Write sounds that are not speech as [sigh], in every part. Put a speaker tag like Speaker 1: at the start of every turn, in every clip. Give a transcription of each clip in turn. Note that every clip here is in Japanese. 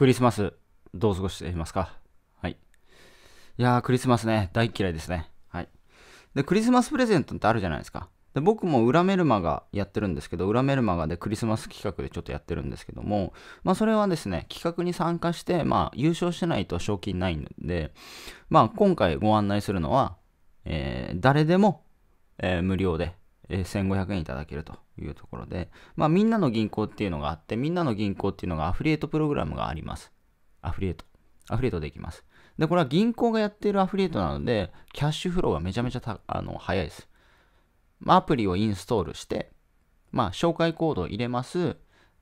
Speaker 1: クリスマス、どう過ごしていますかはい。いやー、クリスマスね、大嫌いですね。はい。で、クリスマスプレゼントってあるじゃないですか。で僕も裏メルマガやってるんですけど、裏メルマガでクリスマス企画でちょっとやってるんですけども、まあそれはですね、企画に参加して、まあ優勝してないと賞金ないんで、まあ今回ご案内するのは、えー、誰でも、えー、無料でえ1500円いただけるというところで、まあ、みんなの銀行っていうのがあって、みんなの銀行っていうのがアフリエイトプログラムがあります。アフリエイト。アフリエイトできます。で、これは銀行がやっているアフリエイトなので、キャッシュフローがめちゃめちゃあの早いです。まあ、アプリをインストールして、まあ、紹介コードを入れます。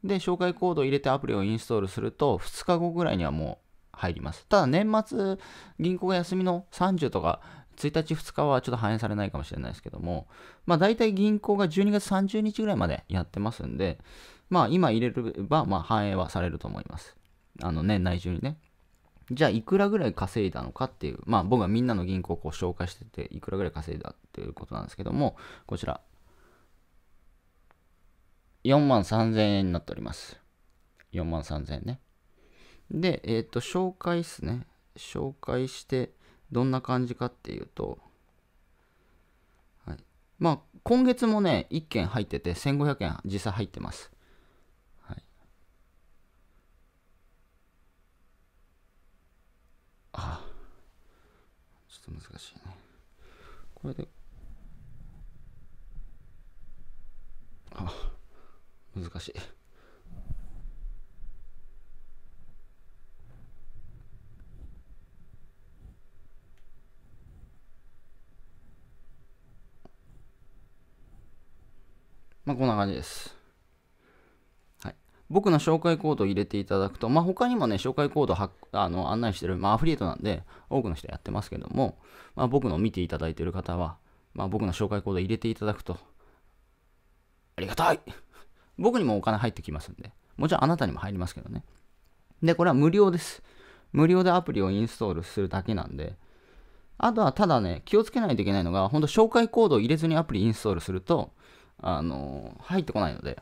Speaker 1: で、紹介コードを入れてアプリをインストールすると、2日後ぐらいにはもう入ります。ただ、年末、銀行が休みの30とか、1日、2日はちょっと反映されないかもしれないですけども、まあ大体銀行が12月30日ぐらいまでやってますんで、まあ今入れれば、まあ反映はされると思います。あの年内中にね。じゃあいくらぐらい稼いだのかっていう、まあ僕はみんなの銀行をこう紹介してて、いくらぐらい稼いだっていうことなんですけども、こちら。4万3000円になっております。4万3000円ね。で、えっ、ー、と、紹介ですね。紹介して、どんな感じかっていうと、はい、まあ、今月もね、1件入ってて、1500円実際入ってます。はい、ああ、ちょっと難しいね。これで、ああ、難しい。まあ、こんな感じです。はい、僕の紹介コードを入れていただくと、まあ、他にもね、紹介コードはあの案内してる、まあ、アフリエイトなんで、多くの人やってますけども、まあ、僕の見ていただいてる方は、まあ、僕の紹介コードを入れていただくと、ありがたい僕にもお金入ってきますんで、もちろんあなたにも入りますけどね。で、これは無料です。無料でアプリをインストールするだけなんで、あとはただね、気をつけないといけないのが、ほんと紹介コードを入れずにアプリインストールすると、あの、入ってこないので。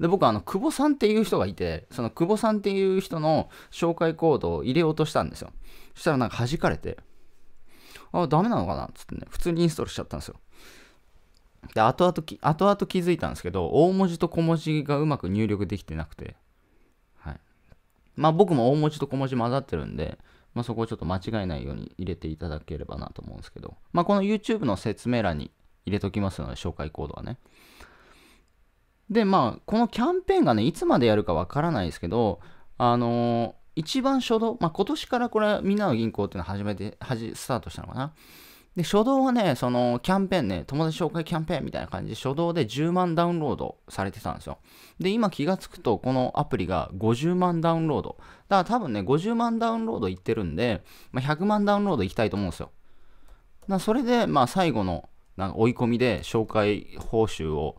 Speaker 1: で、僕はあの、久保さんっていう人がいて、その久保さんっていう人の紹介コードを入れようとしたんですよ。そしたらなんか弾かれて、あ、ダメなのかなつってね、普通にインストールしちゃったんですよ。で、後々後々気づいたんですけど、大文字と小文字がうまく入力できてなくて、はい。まあ僕も大文字と小文字混ざってるんで、まあ、そこをちょっと間違えないように入れていただければなと思うんですけど、まあこの YouTube の説明欄に入れときますので、紹介コードはね。で、まあ、このキャンペーンがね、いつまでやるかわからないですけど、あのー、一番初動、まあ、今年からこれ、みんなの銀行っていうのは始めて、はじ、スタートしたのかな。で、初動はね、その、キャンペーンね、友達紹介キャンペーンみたいな感じで、初動で10万ダウンロードされてたんですよ。で、今気がつくと、このアプリが50万ダウンロード。だから多分ね、50万ダウンロードいってるんで、まあ、100万ダウンロードいきたいと思うんですよ。それで、まあ、最後の、なんか追い込みで紹介報酬を、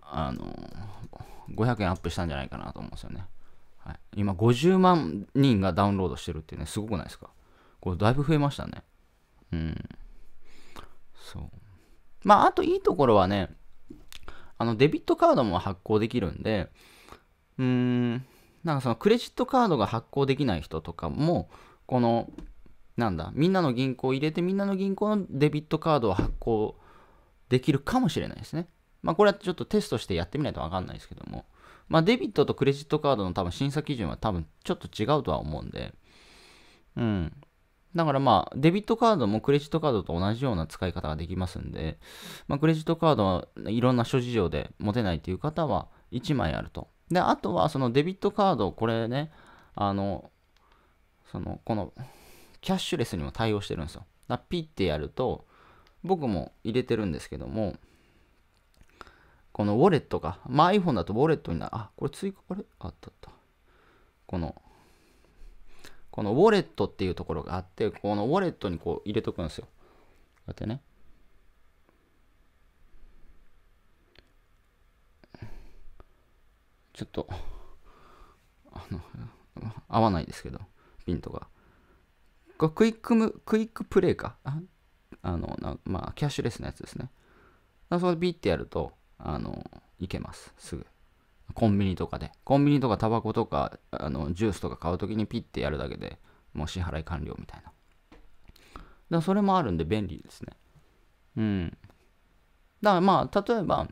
Speaker 1: あの、500円アップしたんじゃないかなと思うんですよね。はい、今、50万人がダウンロードしてるってね、すごくないですかこれだいぶ増えましたね。うん。そう。まあ、あといいところはね、あの、デビットカードも発行できるんで、うーん、なんかそのクレジットカードが発行できない人とかも、このなんだ、みんなの銀行を入れて、みんなの銀行のデビットカードを発行できるかもしれないですね。まあ、これはちょっとテストしてやってみないとわかんないですけども、まあ、デビットとクレジットカードの多分審査基準は多分ちょっと違うとは思うんで、うん。だからまあ、デビットカードもクレジットカードと同じような使い方ができますんで、まあ、クレジットカードはいろんな諸事情で持てないという方は1枚あると。で、あとはそのデビットカード、これね、あの、その、この、キャッシュレスにも対応してるんですよ。だピッてやると、僕も入れてるんですけども、このウォレットが、まあ、iPhone だとウォレットになる。あ、これ追加、あれあったあった。この、このウォレットっていうところがあって、このウォレットにこう入れとくんですよ。こうやってね。ちょっと、あの、合わないですけど、ピントが。クイックム、クイックプレイか。あの、まあ、キャッシュレスのやつですね。そのビッてやると、あの、いけます。すぐ。コンビニとかで。コンビニとかタバコとか、あの、ジュースとか買うときにピッてやるだけでもう支払い完了みたいな。だそれもあるんで便利ですね。うん。だからまあ、例えば、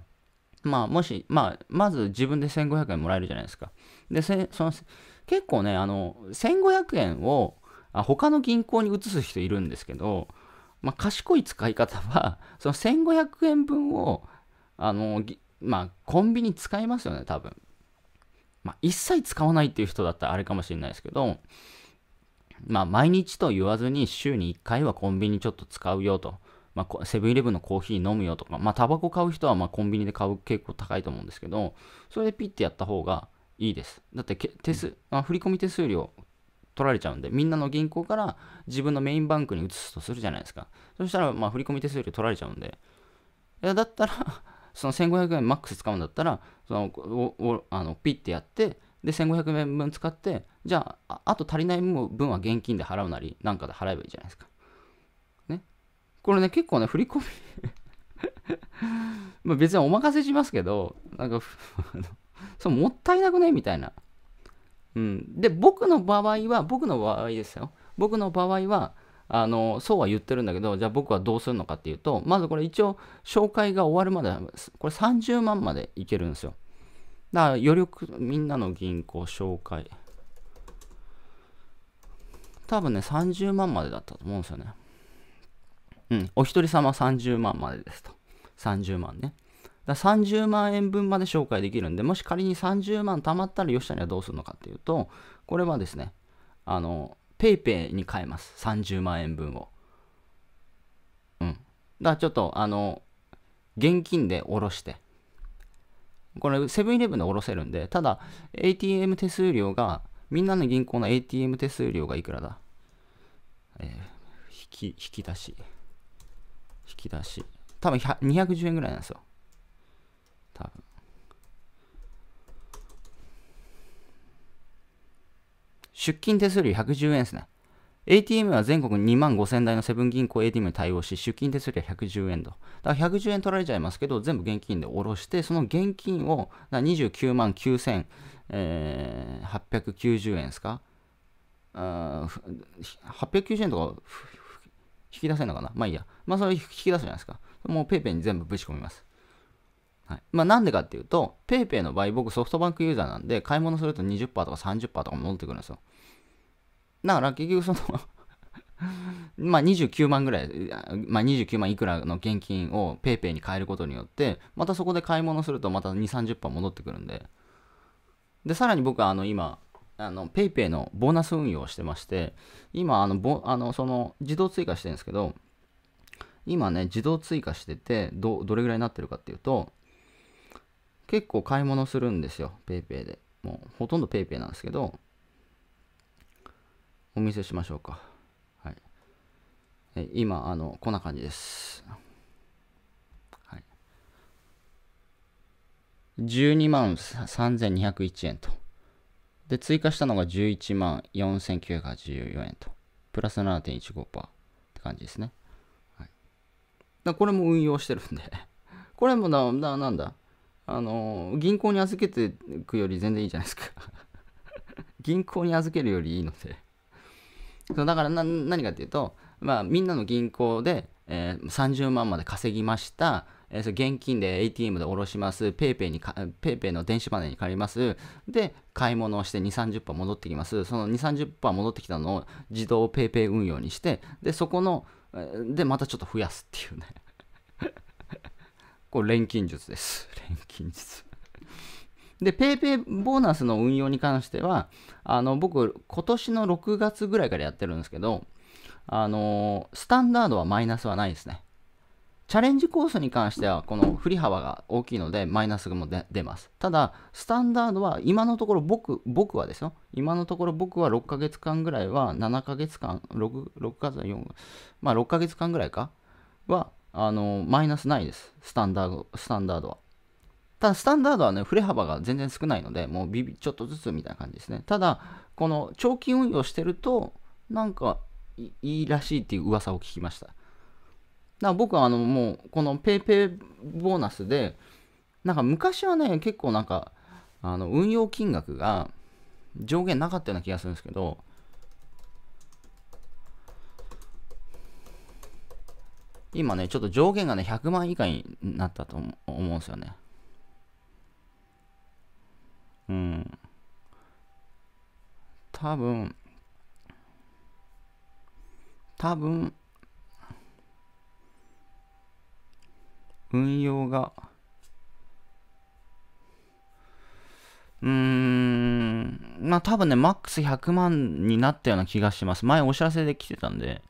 Speaker 1: まあ、もし、まあ、まず自分で1500円もらえるじゃないですか。で、その、結構ね、あの、1500円をあ他の銀行に移す人いるんですけど、まあ、賢い使い方は、[laughs] その1500円分を、あの、まあ、コンビニ使いますよね、多分。まあ、一切使わないっていう人だったらあれかもしれないですけど、まあ、毎日と言わずに週に1回はコンビニちょっと使うよと。まあ、セブンイレブンのコーヒー飲むよとか、まタバコ買う人はまあコンビニで買う結構高いと思うんですけど、それでピッてやった方がいいです。だって手数、あ、振込手数料取られちゃうんで、みんなの銀行から自分のメインバンクに移すとするじゃないですか。そしたら、まあ、振込手数料取られちゃうんで。いや、だったら [laughs] その1500円マックス使うんだったら、そのおあのピッてやって、で、1500円分使って、じゃあ、あと足りない分は現金で払うなり、なんかで払えばいいじゃないですか。ね。これね、結構ね、振り込み [laughs] ま別にお任せしますけど、なんか [laughs] そうもったいなくねみたいな。うん、で、僕の場合は、僕の場合ですよ。僕の場合は、あのそうは言ってるんだけど、じゃあ僕はどうするのかっていうと、まずこれ一応、紹介が終わるまで、これ30万までいけるんですよ。だから、余力、みんなの銀行紹介。多分ね、30万までだったと思うんですよね。うん、お一人様30万までですと。30万ね。だ30万円分まで紹介できるんで、もし仮に30万貯まったら吉谷はどうするのかっていうと、これはですね、あの、PayPay に変えます。30万円分を。うん。だからちょっと、あの、現金で下ろして。これ、セブンイレブンで下ろせるんで、ただ、ATM 手数料が、みんなの銀行の ATM 手数料がいくらだえー、引き、引き出し。引き出し。多分210円ぐらいなんですよ。多分。出金手数料110円ですね。ATM は全国2万5000台のセブン銀行 ATM に対応し、出金手数料110円と。だから110円取られちゃいますけど、全部現金で下ろして、その現金を29万9890、円ですかあ ?890 円とか引き出せるのかなまあいいや。まあそれ引き出すじゃないですか。もう PayPay に全部ぶち込みます。はい、まあ、なんでかっていうと、PayPay の場合、僕ソフトバンクユーザーなんで、買い物すると20%とか30%とか戻ってくるんですよ。だから結局その [laughs] まあ29万ぐらい、まあ、29万いくらの現金を PayPay に変えることによって、またそこで買い物するとまた2、30%戻ってくるんで。で、さらに僕はあの今、あの PayPay のボーナス運用をしてまして、今あのボ、あのその自動追加してるんですけど、今ね、自動追加しててど、どれぐらいになってるかっていうと、結構買い物するんですよ PayPay でもうほとんど PayPay なんですけどお見せしましょうかはいえ今あのこんな感じですはい12万3201円とで追加したのが11万4984円とプラス7.15%って感じですね、はい、だこれも運用してるんでこれもなななんだあの銀行に預けていくより全然いいじゃないですか [laughs] 銀行に預けるよりいいのでそだから何かっていうと、まあ、みんなの銀行で、えー、30万まで稼ぎました、えー、そ現金で ATM で下ろします、PayPay にか PayPay の電子マネーに借ります、で、買い物をして2、30%戻ってきます、その2、30%戻ってきたのを自動 PayPay 運用にして、で、そこの、で、またちょっと増やすっていうねこれ錬金術です。[laughs] 錬金術。で、ペイペイボーナスの運用に関しては、あの、僕、今年の6月ぐらいからやってるんですけど、あのー、スタンダードはマイナスはないですね。チャレンジコースに関しては、この振り幅が大きいので、マイナスも出ます。ただ、スタンダードは、今のところ僕、僕はですよ。今のところ僕は6ヶ月間ぐらいは、7ヶ月間、6、6ヶ月、4、まあ6ヶ月間ぐらいかは、あの、マイナスないです。スタンダード、スタンダードは。ただ、スタンダードはね、振れ幅が全然少ないので、もうビビ、ちょっとずつみたいな感じですね。ただ、この、長期運用してると、なんかい、いらしいっていう噂を聞きました。だから僕は、あの、もう、この PayPay ボーナスで、なんか昔はね、結構なんか、あの運用金額が上限なかったような気がするんですけど、今ね、ちょっと上限がね、100万以下になったと思うんですよね。うん。多分、多分、運用が、うーん、まあ多分ね、マックス100万になったような気がします。前お知らせで来てたんで、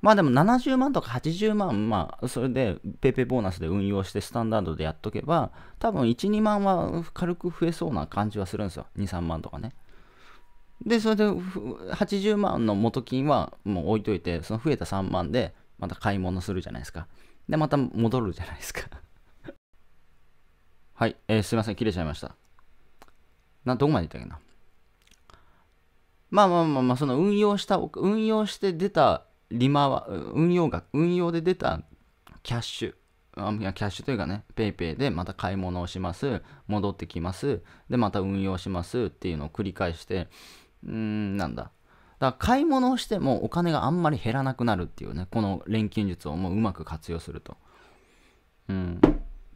Speaker 1: まあでも70万とか80万、まあそれでペ a ペ p ボーナスで運用してスタンダードでやっとけば、多分1、2万は軽く増えそうな感じはするんですよ。2、3万とかね。で、それで80万の元金はもう置いといて、その増えた3万でまた買い物するじゃないですか。で、また戻るじゃないですか [laughs] はい、えー、すいません、切れちゃいました。な、どこまで行ったっけな。まあまあまあまあ、その運用した、運用して出た利回、運用が、運用で出たキャッシュ、キャッシュというかね、PayPay でまた買い物をします、戻ってきます、で、また運用しますっていうのを繰り返して、うーん、なんだ。だから買い物をしてもお金があんまり減らなくなるっていうね、この錬金術をもううまく活用すると。うん。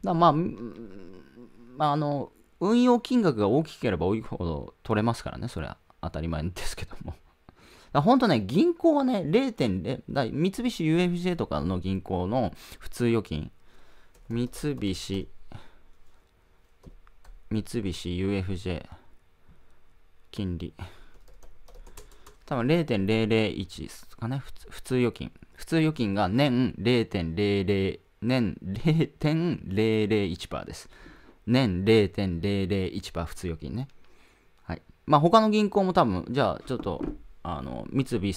Speaker 1: だまあ、まあ、あの、運用金額が大きければ多いほど取れますからね、それは当たり前ですけども。ら本当ね、銀行はね、0.0、だ三菱 UFJ とかの銀行の普通預金、三菱、三菱 UFJ 金利。多分0.001ですかね普通。普通預金。普通預金が年0.00、年0.001%です。年0.001%普通預金ね。はい。まあ他の銀行も多分、じゃあちょっとあの、三菱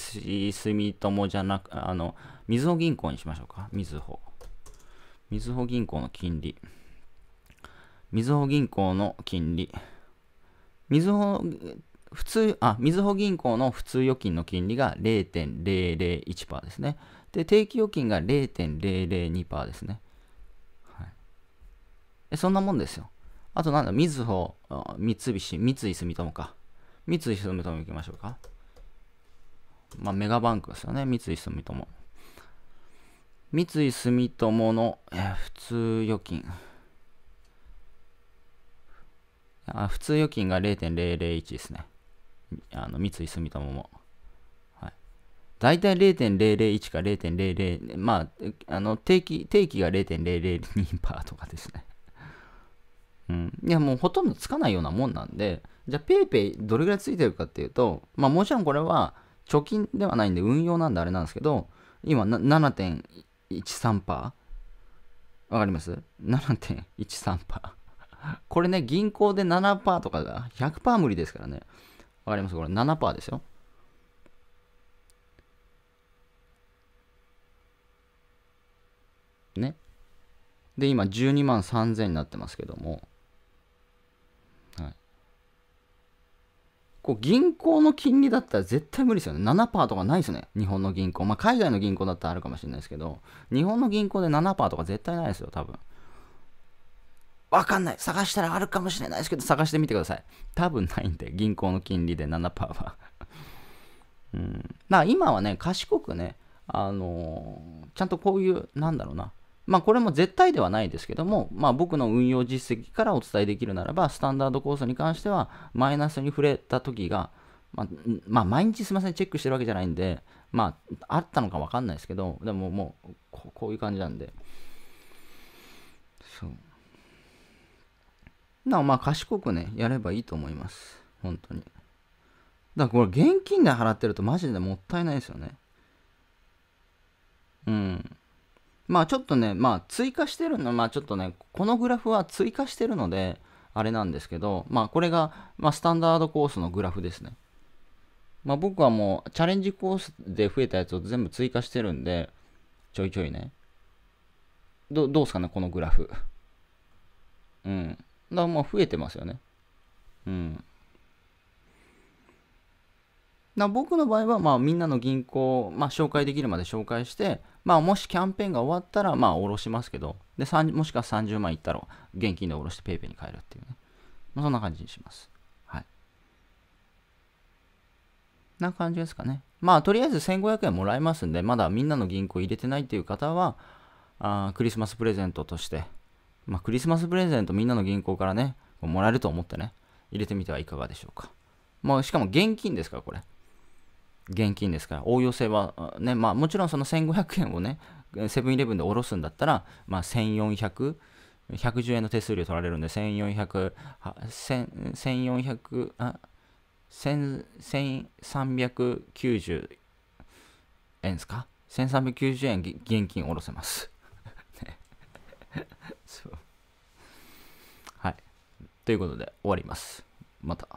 Speaker 1: 住友じゃなく、あの、みずほ銀行にしましょうか。みずほ。みずほ銀行の金利。みずほ銀行の金利。みずほ、普通、あ、みずほ銀行の普通預金の金利が0.001%ですね。で、定期預金が0.002%ですね。はいえ。そんなもんですよ。あとなんだ、みずほ、三菱、三井住友か。三井住友行きましょうか。まあ、メガバンクですよね。三井住友。三井住友の、えー、普通預金。あ普通預金が0.001ですね。あの三井住友も。はい、大体0.001か0.00、まあ、あの定期定期が0.002%とかですね。[laughs] うん、いやもうほとんどつかないようなもんなんで、じゃあ PayPay どれぐらいついてるかっていうと、まあもちろんこれは貯金ではないんで運用なんであれなんですけど、今7.13%わかります ?7.13% [laughs] これね、銀行で7%とかが100%無理ですからね。わかりますこれ7%ですよ。ね。で、今12万3000になってますけども。こう銀行の金利だったら絶対無理ですよね。7%とかないですよね。日本の銀行。まあ、海外の銀行だったらあるかもしれないですけど、日本の銀行で7%とか絶対ないですよ、多分。わかんない。探したらあるかもしれないですけど、探してみてください。多分ないんで、銀行の金利で7%は。うん。だから今はね、賢くね、あのー、ちゃんとこういう、なんだろうな、まあ、これも絶対ではないですけども、まあ、僕の運用実績からお伝えできるならば、スタンダードコースに関しては、マイナスに触れた時が、まあ、まあ、毎日すみません、チェックしてるわけじゃないんで、まあ、あったのか分かんないですけど、でももうこ、こういう感じなんで。そう。なまあ、賢くね、やればいいと思います。本当に。だからこれ、現金で払ってるとマジでもったいないですよね。うん。まあちょっとね、まあ追加してるの、まあちょっとね、このグラフは追加してるので、あれなんですけど、まあこれが、まあ、スタンダードコースのグラフですね。まあ僕はもうチャレンジコースで増えたやつを全部追加してるんで、ちょいちょいね。どどうすかね、このグラフ。うん。だからもう増えてますよね。うん。な僕の場合は、まあ、みんなの銀行、まあ、紹介できるまで紹介して、まあ、もしキャンペーンが終わったら、まあ、下ろしますけど、で、もしくは30万いったら、現金で下ろして PayPay に変えるっていうね。まあ、そんな感じにします。はい。な感じですかね。まあ、とりあえず1500円もらえますんで、まだみんなの銀行入れてないっていう方は、あクリスマスプレゼントとして、まあ、クリスマスプレゼントみんなの銀行からね、もらえると思ってね、入れてみてはいかがでしょうか。まあ、しかも現金ですから、これ。現金ですから応用性はねまあもちろんその1500円をねセブンイレブンで下ろすんだったら、まあ、1400 110円の手数料取られるんで、1400、1400、1390円ですか ?1390 円現金下ろせます [laughs] はい。ということで終わります。また。